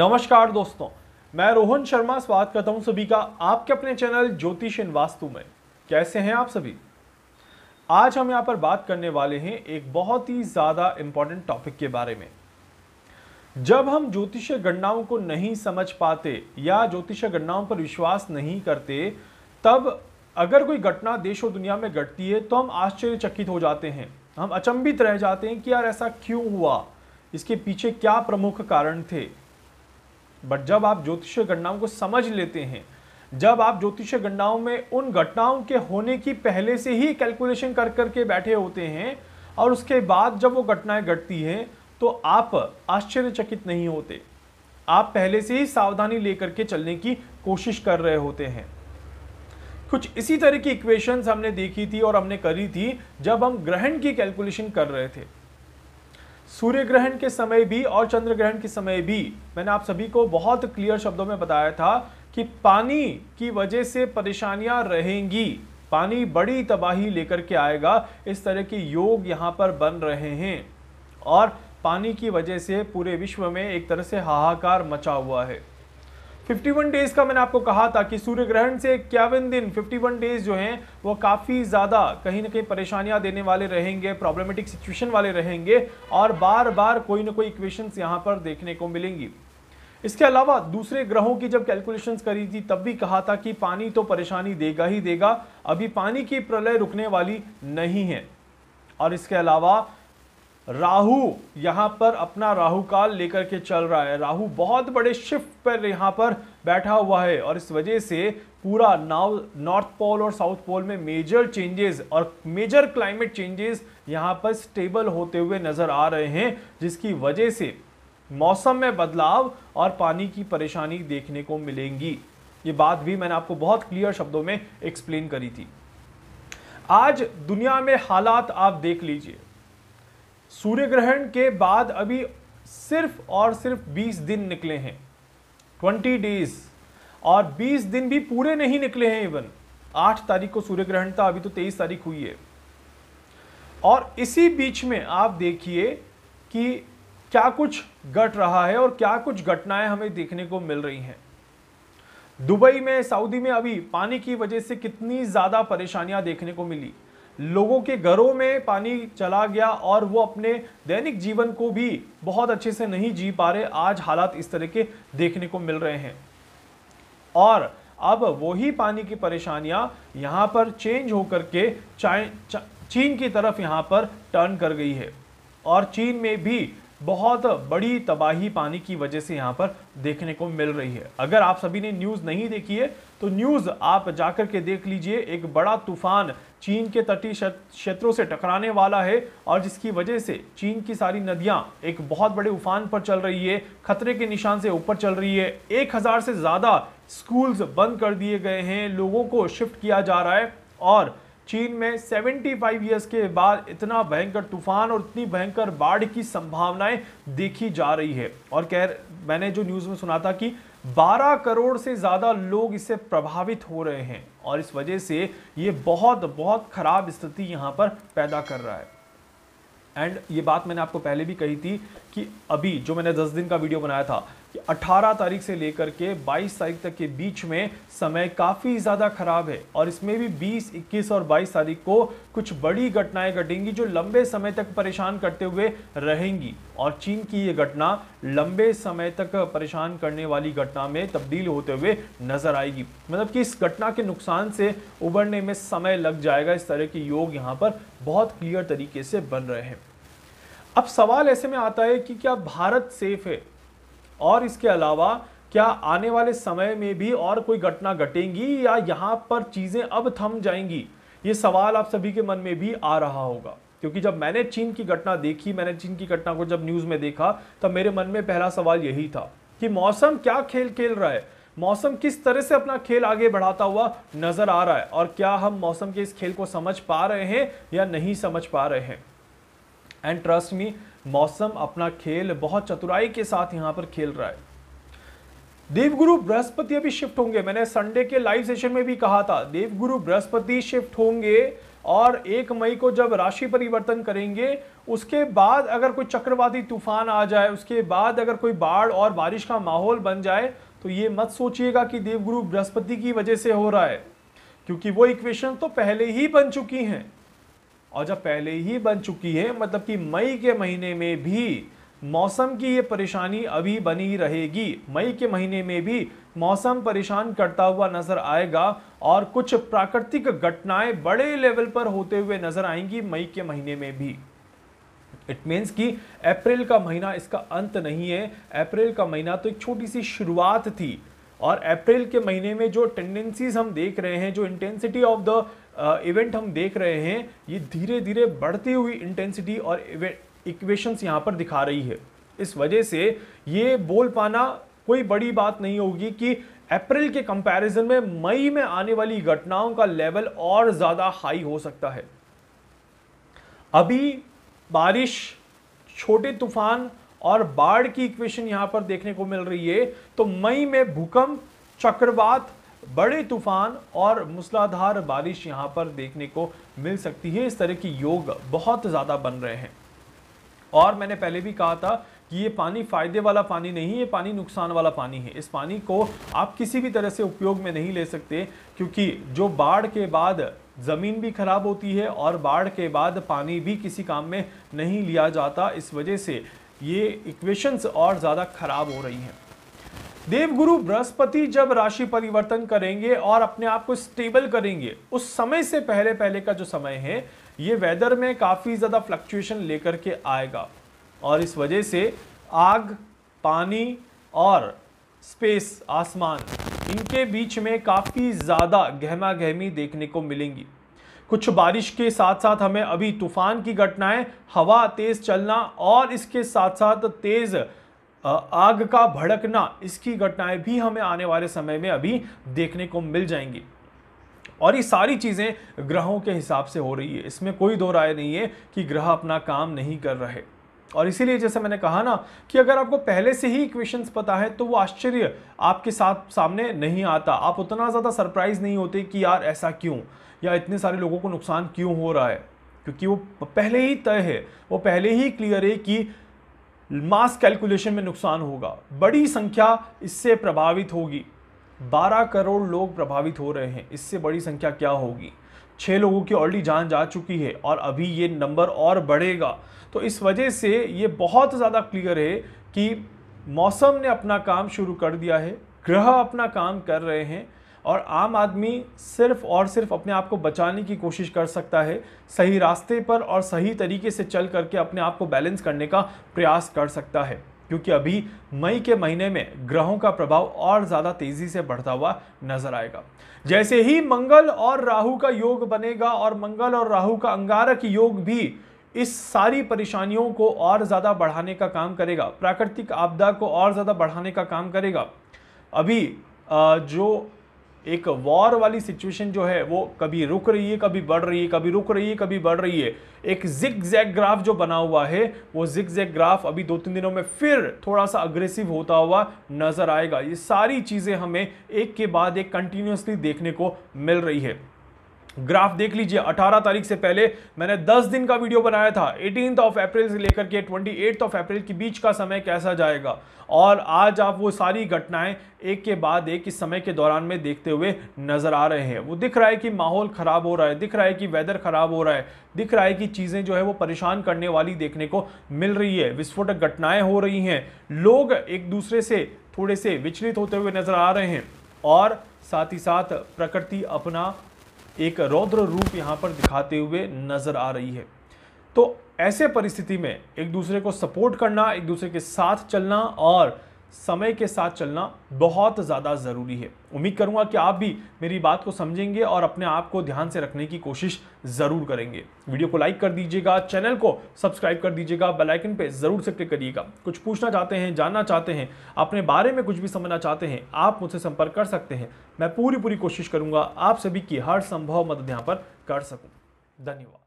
नमस्कार दोस्तों मैं रोहन शर्मा स्वागत करता हूं सभी का आपके अपने चैनल ज्योतिष इन वास्तु में कैसे हैं आप सभी आज हम यहां पर बात करने वाले हैं एक बहुत ही ज़्यादा इंपॉर्टेंट टॉपिक के बारे में जब हम ज्योतिष गणनाओं को नहीं समझ पाते या ज्योतिष गणनाओं पर विश्वास नहीं करते तब अगर कोई घटना देश और दुनिया में घटती है तो हम आश्चर्यचकित हो जाते हैं हम अचंभित रह जाते हैं कि यार ऐसा क्यों हुआ इसके पीछे क्या प्रमुख कारण थे बट जब आप ज्योतिषीय गणनाओं को समझ लेते हैं जब आप ज्योतिषीय गणनाओं में उन घटनाओं के होने की पहले से ही कैलकुलेशन कर करके बैठे होते हैं और उसके बाद जब वो घटनाएं घटती हैं तो आप आश्चर्यचकित नहीं होते आप पहले से ही सावधानी लेकर के चलने की कोशिश कर रहे होते हैं कुछ इसी तरह की इक्वेशंस हमने देखी थी और हमने करी थी जब हम ग्रहण की कैलकुलेशन कर रहे थे सूर्य ग्रहण के समय भी और चंद्र ग्रहण के समय भी मैंने आप सभी को बहुत क्लियर शब्दों में बताया था कि पानी की वजह से परेशानियां रहेंगी पानी बड़ी तबाही लेकर के आएगा इस तरह के योग यहाँ पर बन रहे हैं और पानी की वजह से पूरे विश्व में एक तरह से हाहाकार मचा हुआ है 51 डेज का मैंने आपको कहा था कि सूर्य ग्रहण से इक्यावन दिन 51 डेज जो हैं वो काफ़ी ज़्यादा कहीं ना कहीं परेशानियां देने वाले रहेंगे प्रॉब्लमेटिक सिचुएशन वाले रहेंगे और बार बार कोई ना कोई इक्वेशंस यहाँ पर देखने को मिलेंगी इसके अलावा दूसरे ग्रहों की जब कैलकुलेशंस करी थी तब भी कहा था कि पानी तो परेशानी देगा ही देगा अभी पानी की प्रलय रुकने वाली नहीं है और इसके अलावा राहु यहाँ पर अपना राहु काल लेकर के चल रहा है राहु बहुत बड़े शिफ्ट पर यहाँ पर बैठा हुआ है और इस वजह से पूरा नाव नॉर्थ पोल और साउथ पोल में मेजर चेंजेस और मेजर क्लाइमेट चेंजेस यहाँ पर स्टेबल होते हुए नज़र आ रहे हैं जिसकी वजह से मौसम में बदलाव और पानी की परेशानी देखने को मिलेंगी ये बात भी मैंने आपको बहुत क्लियर शब्दों में एक्सप्लेन करी थी आज दुनिया में हालात आप देख लीजिए सूर्य ग्रहण के बाद अभी सिर्फ और सिर्फ 20 दिन निकले हैं 20 डेज और 20 दिन भी पूरे नहीं निकले हैं इवन 8 तारीख को सूर्य ग्रहण था अभी तो 23 तारीख हुई है और इसी बीच में आप देखिए कि क्या कुछ घट रहा है और क्या कुछ घटनाएं हमें देखने को मिल रही हैं दुबई में सऊदी में अभी पानी की वजह से कितनी ज़्यादा परेशानियां देखने को मिली लोगों के घरों में पानी चला गया और वो अपने दैनिक जीवन को भी बहुत अच्छे से नहीं जी पा रहे आज हालात इस तरह के देखने को मिल रहे हैं और अब वही पानी की परेशानियां यहाँ पर चेंज होकर के चीन की तरफ यहाँ पर टर्न कर गई है और चीन में भी बहुत बड़ी तबाही पानी की वजह से यहाँ पर देखने को मिल रही है अगर आप सभी ने न्यूज़ नहीं देखी है तो न्यूज़ आप जाकर के देख लीजिए एक बड़ा तूफान चीन के तटीय क्षेत्रों से टकराने वाला है और जिसकी वजह से चीन की सारी नदियाँ एक बहुत बड़े उफान पर चल रही है खतरे के निशान से ऊपर चल रही है एक हज़ार से ज़्यादा स्कूल्स बंद कर दिए गए हैं लोगों को शिफ्ट किया जा रहा है और चीन में 75 ईयर्स के बाद इतना भयंकर तूफान और इतनी भयंकर बाढ़ की संभावनाएं देखी जा रही है और कह मैंने जो न्यूज़ में सुना था कि 12 करोड़ से ज़्यादा लोग इससे प्रभावित हो रहे हैं और इस वजह से ये बहुत बहुत ख़राब स्थिति यहाँ पर पैदा कर रहा है एंड ये बात मैंने आपको पहले भी कही थी कि अभी जो मैंने 10 दिन का वीडियो बनाया था कि 18 तारीख से लेकर के 22 तारीख तक के बीच में समय काफ़ी ज़्यादा खराब है और इसमें भी 20, 21 और 22 तारीख को कुछ बड़ी घटनाएं घटेंगी जो लंबे समय तक परेशान करते हुए रहेंगी और चीन की ये घटना लंबे समय तक परेशान करने वाली घटना में तब्दील होते हुए नजर आएगी मतलब कि इस घटना के नुकसान से उबरने में समय लग जाएगा इस तरह के योग यहाँ पर बहुत क्लियर तरीके से बन रहे हैं अब सवाल ऐसे में आता है कि क्या भारत सेफ है और इसके अलावा क्या आने वाले समय में भी और कोई घटना घटेंगी या यहाँ पर चीज़ें अब थम जाएंगी ये सवाल आप सभी के मन में भी आ रहा होगा क्योंकि जब मैंने चीन की घटना देखी मैंने चीन की घटना को जब न्यूज़ में देखा तब मेरे मन में पहला सवाल यही था कि मौसम क्या खेल खेल रहा है मौसम किस तरह से अपना खेल आगे बढ़ाता हुआ नजर आ रहा है और क्या हम मौसम के इस खेल को समझ पा रहे हैं या नहीं समझ पा रहे हैं एंड ट्रस्ट मी मौसम अपना खेल बहुत चतुराई के साथ यहाँ पर खेल रहा है देवगुरु बृहस्पति अभी शिफ्ट होंगे मैंने संडे के लाइव सेशन में भी कहा था देवगुरु बृहस्पति शिफ्ट होंगे और एक मई को जब राशि परिवर्तन करेंगे उसके बाद अगर कोई चक्रवाती तूफान आ जाए उसके बाद अगर कोई बाढ़ और बारिश का माहौल बन जाए तो ये मत सोचिएगा कि देवगुरु बृहस्पति की वजह से हो रहा है क्योंकि वो इक्वेशन तो पहले ही बन चुकी हैं और जब पहले ही बन चुकी है मतलब कि मई के महीने में भी मौसम की ये परेशानी अभी बनी रहेगी मई के महीने में भी मौसम परेशान करता हुआ नजर आएगा और कुछ प्राकृतिक घटनाएं बड़े लेवल पर होते हुए नजर आएंगी मई के महीने में भी इट मीन्स कि अप्रैल का महीना इसका अंत नहीं है अप्रैल का महीना तो एक छोटी सी शुरुआत थी और अप्रैल के महीने में जो टेंडेंसीज हम देख रहे हैं जो इंटेंसिटी ऑफ द इवेंट हम देख रहे हैं ये धीरे धीरे बढ़ती हुई इंटेंसिटी और इक्वेशंस यहाँ पर दिखा रही है इस वजह से ये बोल पाना कोई बड़ी बात नहीं होगी कि अप्रैल के कंपैरिजन में मई में आने वाली घटनाओं का लेवल और ज़्यादा हाई हो सकता है अभी बारिश छोटे तूफान और बाढ़ की इक्वेशन यहाँ पर देखने को मिल रही है तो मई में भूकंप चक्रवात बड़े तूफान और मूसलाधार बारिश यहाँ पर देखने को मिल सकती है इस तरह के योग बहुत ज़्यादा बन रहे हैं और मैंने पहले भी कहा था कि ये पानी फ़ायदे वाला पानी नहीं ये पानी नुकसान वाला पानी है इस पानी को आप किसी भी तरह से उपयोग में नहीं ले सकते क्योंकि जो बाढ़ के बाद ज़मीन भी खराब होती है और बाढ़ के बाद पानी भी किसी काम में नहीं लिया जाता इस वजह से ये इक्वेशंस और ज़्यादा ख़राब हो रही हैं देवगुरु बृहस्पति जब राशि परिवर्तन करेंगे और अपने आप को स्टेबल करेंगे उस समय से पहले पहले का जो समय है ये वेदर में काफ़ी ज़्यादा फ्लक्चुएशन लेकर के आएगा और इस वजह से आग पानी और स्पेस आसमान इनके बीच में काफ़ी ज़्यादा गहमा गहमी देखने को मिलेंगी कुछ बारिश के साथ साथ हमें अभी तूफान की घटनाएं हवा तेज़ चलना और इसके साथ साथ तेज़ आग का भड़कना इसकी घटनाएं भी हमें आने वाले समय में अभी देखने को मिल जाएंगी और ये सारी चीज़ें ग्रहों के हिसाब से हो रही है इसमें कोई दो राय नहीं है कि ग्रह अपना काम नहीं कर रहे और इसीलिए जैसे मैंने कहा ना कि अगर आपको पहले से ही इक्वेशंस पता है तो वो आश्चर्य आपके साथ सामने नहीं आता आप उतना ज़्यादा सरप्राइज नहीं होते कि यार ऐसा क्यों या इतने सारे लोगों को नुकसान क्यों हो रहा है क्योंकि वो पहले ही तय है वो पहले ही क्लियर है कि मास कैलकुलेशन में नुकसान होगा बड़ी संख्या इससे प्रभावित होगी 12 करोड़ लोग प्रभावित हो रहे हैं इससे बड़ी संख्या क्या होगी छः लोगों की ऑलरेडी जान जा चुकी है और अभी ये नंबर और बढ़ेगा तो इस वजह से ये बहुत ज़्यादा क्लियर है कि मौसम ने अपना काम शुरू कर दिया है ग्रह अपना काम कर रहे हैं और आम आदमी सिर्फ और सिर्फ अपने आप को बचाने की कोशिश कर सकता है सही रास्ते पर और सही तरीके से चल करके अपने आप को बैलेंस करने का प्रयास कर सकता है क्योंकि अभी मई के महीने में ग्रहों का प्रभाव और ज़्यादा तेज़ी से बढ़ता हुआ नजर आएगा जैसे ही मंगल और राहु का योग बनेगा और मंगल और राहु का अंगारक योग भी इस सारी परेशानियों को और ज़्यादा बढ़ाने का काम करेगा प्राकृतिक आपदा को और ज़्यादा बढ़ाने का काम करेगा अभी जो एक वॉर वाली सिचुएशन जो है वो कभी रुक रही है कभी बढ़ रही है कभी रुक रही है कभी बढ़ रही है एक जिक जैक ग्राफ जो बना हुआ है वो जिक जैक ग्राफ अभी दो तीन दिनों में फिर थोड़ा सा अग्रेसिव होता हुआ नजर आएगा ये सारी चीज़ें हमें एक के बाद एक कंटिन्यूसली देखने को मिल रही है ग्राफ देख लीजिए 18 तारीख से पहले मैंने 10 दिन का वीडियो बनाया था एटीन ऑफ अप्रैल से लेकर के ट्वेंटी ऑफ अप्रैल के बीच का समय कैसा जाएगा और आज आप वो सारी घटनाएं एक के बाद एक इस समय के दौरान में देखते हुए नजर आ रहे हैं वो दिख रहा है कि माहौल ख़राब हो रहा है दिख रहा है कि वेदर ख़राब हो रहा है दिख रहा है कि चीज़ें जो है वो परेशान करने वाली देखने को मिल रही है विस्फोटक घटनाएं हो रही हैं लोग एक दूसरे से थोड़े से विचलित होते हुए नज़र आ रहे हैं और साथ ही साथ प्रकृति अपना एक रौद्र रूप यहाँ पर दिखाते हुए नजर आ रही है तो ऐसे परिस्थिति में एक दूसरे को सपोर्ट करना एक दूसरे के साथ चलना और समय के साथ चलना बहुत ज़्यादा ज़रूरी है उम्मीद करूँगा कि आप भी मेरी बात को समझेंगे और अपने आप को ध्यान से रखने की कोशिश ज़रूर करेंगे वीडियो को लाइक कर दीजिएगा चैनल को सब्सक्राइब कर दीजिएगा बेल आइकन पे ज़रूर से क्लिक करिएगा कुछ पूछना चाहते हैं जानना चाहते हैं अपने बारे में कुछ भी समझना चाहते हैं आप मुझसे संपर्क कर सकते हैं मैं पूरी पूरी कोशिश करूँगा आप सभी की हर संभव मदद यहाँ पर कर सकूँ धन्यवाद